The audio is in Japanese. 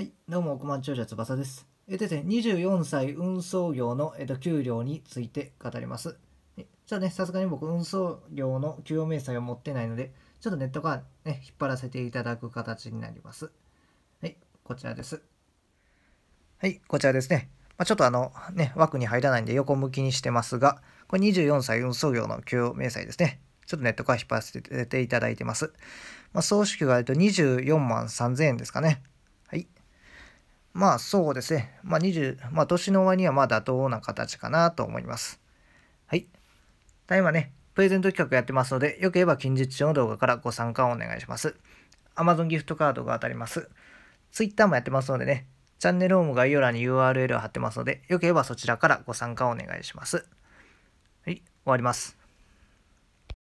はい、どうも、億万長者翼です。えっとですね、24歳運送業の、えっと、給料について語ります。ちょっとね、さすがに僕、運送業の給与明細を持ってないので、ちょっとネットからね、引っ張らせていただく形になります。はい、こちらです。はい、こちらですね。まあ、ちょっとあの、ね、枠に入らないんで横向きにしてますが、これ24歳運送業の給与明細ですね。ちょっとネットから引っ張らせていただいてます。まあ、総支給が24万3000円ですかね。まあそうですね。まあ20、まあ年の終わりにはまあ妥当な形かなと思います。はい。ただいまね、プレゼント企画やってますので、よければ近日中の動画からご参加をお願いします。Amazon ギフトカードが当たります。Twitter もやってますのでね、チャンネルホーム概要欄に URL を貼ってますので、よければそちらからご参加をお願いします。はい、終わります。